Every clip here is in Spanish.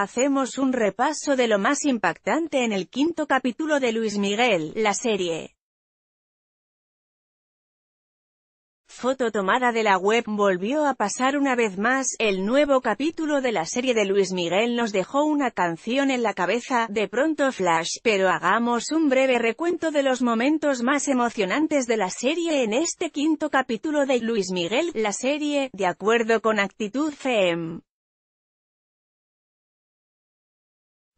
Hacemos un repaso de lo más impactante en el quinto capítulo de Luis Miguel, la serie. Foto tomada de la web volvió a pasar una vez más, el nuevo capítulo de la serie de Luis Miguel nos dejó una canción en la cabeza, de pronto flash, pero hagamos un breve recuento de los momentos más emocionantes de la serie en este quinto capítulo de Luis Miguel, la serie, de acuerdo con Actitud FM.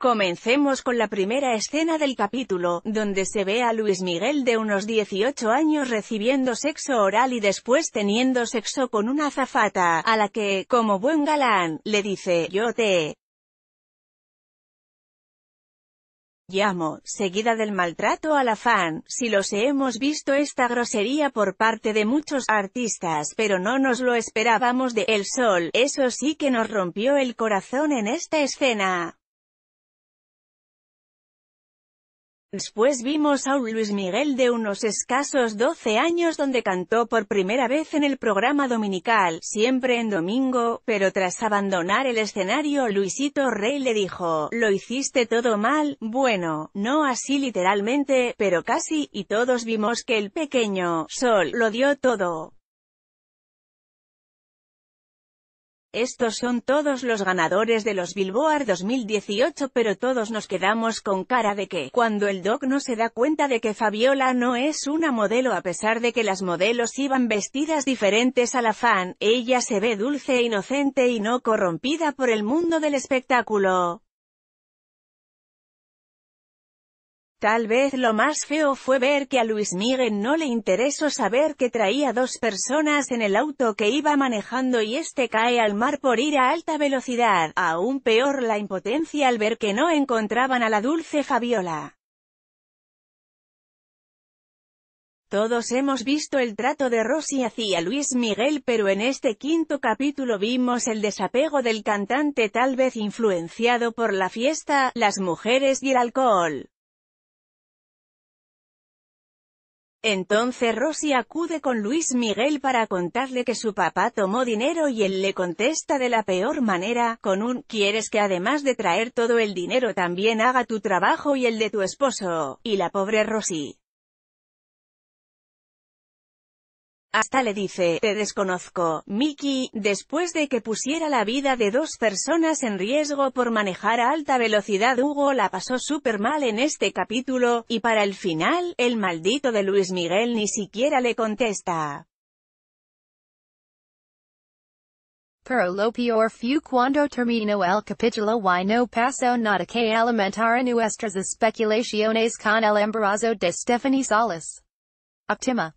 Comencemos con la primera escena del capítulo, donde se ve a Luis Miguel de unos 18 años recibiendo sexo oral y después teniendo sexo con una azafata, a la que, como buen galán, le dice, yo te llamo, seguida del maltrato al afán, si los hemos visto esta grosería por parte de muchos artistas pero no nos lo esperábamos de El Sol, eso sí que nos rompió el corazón en esta escena. Después vimos a un Luis Miguel de unos escasos 12 años donde cantó por primera vez en el programa dominical, siempre en domingo, pero tras abandonar el escenario Luisito Rey le dijo, lo hiciste todo mal, bueno, no así literalmente, pero casi, y todos vimos que el pequeño, Sol, lo dio todo. Estos son todos los ganadores de los Billboard 2018 pero todos nos quedamos con cara de que, cuando el Doc no se da cuenta de que Fabiola no es una modelo a pesar de que las modelos iban vestidas diferentes a la fan, ella se ve dulce e inocente y no corrompida por el mundo del espectáculo. Tal vez lo más feo fue ver que a Luis Miguel no le interesó saber que traía dos personas en el auto que iba manejando y este cae al mar por ir a alta velocidad, aún peor la impotencia al ver que no encontraban a la dulce Fabiola. Todos hemos visto el trato de Rosy hacia Luis Miguel pero en este quinto capítulo vimos el desapego del cantante tal vez influenciado por la fiesta, las mujeres y el alcohol. Entonces Rosy acude con Luis Miguel para contarle que su papá tomó dinero y él le contesta de la peor manera, con un, quieres que además de traer todo el dinero también haga tu trabajo y el de tu esposo, y la pobre Rosy. Hasta le dice, te desconozco, Mickey, después de que pusiera la vida de dos personas en riesgo por manejar a alta velocidad Hugo la pasó super mal en este capítulo, y para el final, el maldito de Luis Miguel ni siquiera le contesta. Pero lo peor fue cuando terminó el capítulo y no pasó nada que alimentara nuestras especulaciones con el embarazo de Stephanie Salas. Optima.